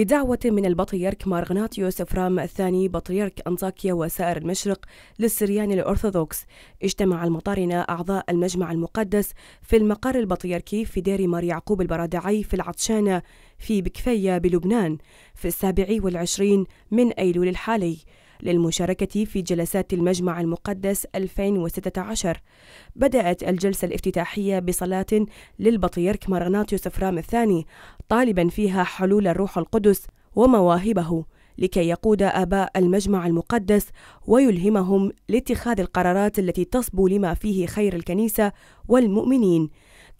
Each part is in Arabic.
بدعوة من البطريرك مارغناتيوس فرام الثاني بطريرك أنطاكيا وسائر المشرق للسريان الأرثوذكس اجتمع المطارنة أعضاء المجمع المقدس في المقر البطريركي في دير مار يعقوب البرادعي في العطشانة في بكفية بلبنان في السابع والعشرين من أيلول الحالي للمشاركة في جلسات المجمع المقدس 2016 بدأت الجلسة الافتتاحية بصلاة للبطريرك مرناتيوس فرام الثاني طالبا فيها حلول الروح القدس ومواهبه لكي يقود آباء المجمع المقدس ويلهمهم لاتخاذ القرارات التي تصبو لما فيه خير الكنيسة والمؤمنين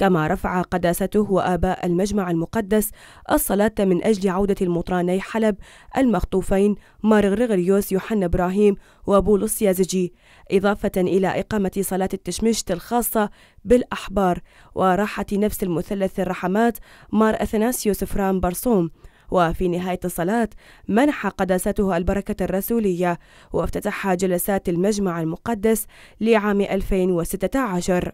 كما رفع قداسته وآباء المجمع المقدس الصلاة من أجل عودة المطراني حلب المخطوفين مارغريغريوس يوحنا إبراهيم وبولس يازجي إضافة إلى إقامة صلاة التشمشت الخاصة بالأحبار وراحة نفس المثلث الرحمات مار أثناسيوس فرام برسوم وفي نهاية الصلاة منح قداسته البركة الرسولية وافتتح جلسات المجمع المقدس لعام 2016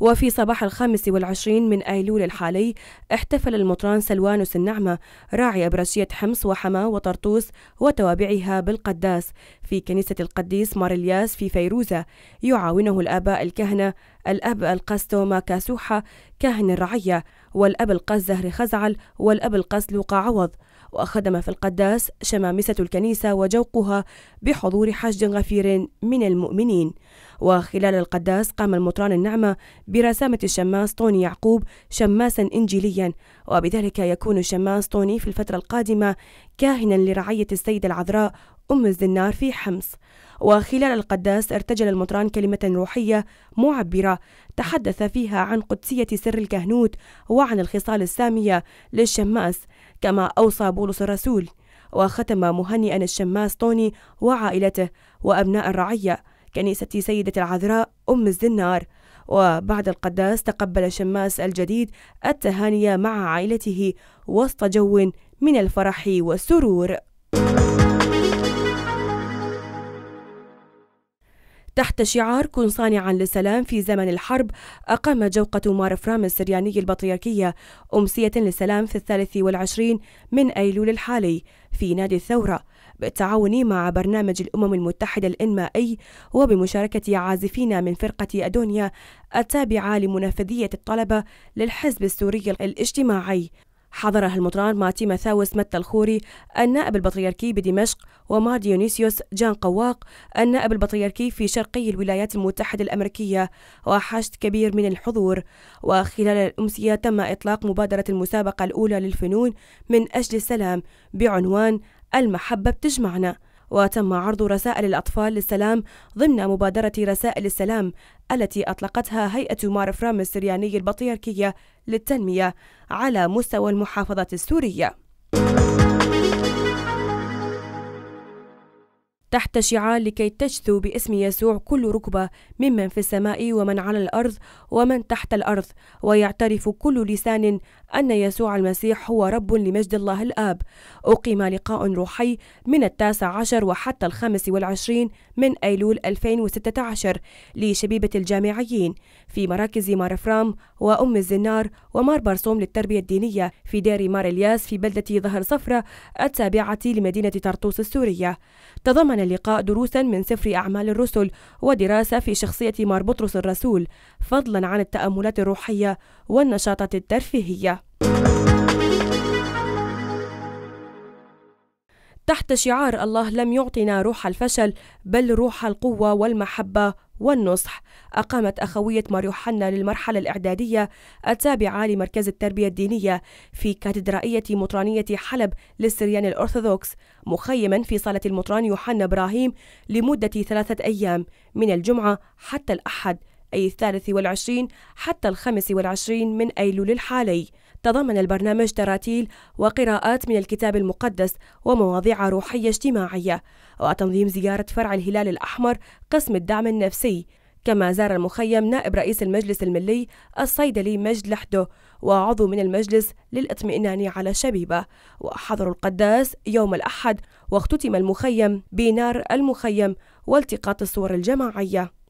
وفي صباح الخامس والعشرين من أيلول الحالي احتفل المطران سلوانوس النعمة راعي أبرشية حمص وحما وطرطوس وتوابعها بالقداس في كنيسة القديس مارلياس في فيروزة يعاونه الآباء الكهنة الأب القس توما كاسوحة كاهن الرعية والأب القس زهر خزعل والأب القس لوقا عوض وخدم في القداس شمامسة الكنيسة وجوقها بحضور حشد غفير من المؤمنين وخلال القداس قام المطران النعمة برسامة الشماس طوني يعقوب شماسا إنجيليا وبذلك يكون الشماس طوني في الفترة القادمة كاهنا لرعية السيدة العذراء أم الزنار في حمص وخلال القداس ارتجل المطران كلمة روحية معبرة تحدث فيها عن قدسية سر الكهنوت وعن الخصال السامية للشماس كما أوصى بولس الرسول وختم مهنئا الشماس طوني وعائلته وأبناء الرعية كنيسة سيدة العذراء أم الزنار وبعد القداس تقبل شماس الجديد التهاني مع عائلته وسط جو من الفرح والسرور تحت شعار كن صانعا للسلام في زمن الحرب أقامت جوقة مارفرام السرياني البطريركية أمسية للسلام في الثالث والعشرين من أيلول الحالي في نادي الثورة بالتعاون مع برنامج الأمم المتحدة الإنمائي وبمشاركة عازفين من فرقة أدونيا التابعة لمنافذية الطلبة للحزب السوري الاجتماعي حضرها المطران ماتي مثاوس متى الخوري النائب البطريركي بدمشق ومار ديونيسيوس جان قواق النائب البطريركي في شرقي الولايات المتحدة الأمريكية وحشد كبير من الحضور وخلال الأمسية تم إطلاق مبادرة المسابقة الأولى للفنون من أجل السلام بعنوان المحبة بتجمعنا وتم عرض رسائل الأطفال للسلام ضمن مبادرة رسائل السلام التي أطلقتها هيئة معرف رام السرياني البطريركية للتنمية على مستوى المحافظة السورية. تحت شعار لكي تجثو باسم يسوع كل ركبة ممن في السماء ومن على الأرض ومن تحت الأرض ويعترف كل لسان أن يسوع المسيح هو رب لمجد الله الآب أقيم لقاء روحي من التاسع عشر وحتى الخامس والعشرين من أيلول 2016 لشبيبة الجامعيين في مراكز مارفرام وأم الزنار ومار برسوم للتربية الدينية في دير مار الياس في بلدة ظهر صفرة التابعة لمدينة طرطوس السورية تضمن اللقاء دروسا من سفر أعمال الرسل ودراسة في شخصية مار بطرس الرسول فضلا عن التأملات الروحية والنشاطات الترفيهية تحت شعار الله لم يعطنا روح الفشل بل روح القوة والمحبة والنصح أقامت أخوية ماريو حنا للمرحلة الإعدادية التابعة لمركز التربية الدينية في كاتدرائية مطرانية حلب للسريان الأرثوذكس مخيما في صالة المطران يوحنا إبراهيم لمدة ثلاثة أيام من الجمعة حتى الأحد أي الثالث والعشرين حتى الخامس والعشرين من أيلول الحالي تضمن البرنامج تراتيل وقراءات من الكتاب المقدس ومواضيع روحية اجتماعية وتنظيم زيارة فرع الهلال الأحمر قسم الدعم النفسي كما زار المخيم نائب رئيس المجلس الملي الصيدلي مجد لحده وعضو من المجلس للاطمئنان على الشبيبة وحضر القداس يوم الأحد واختتم المخيم بنار المخيم والتقاط الصور الجماعية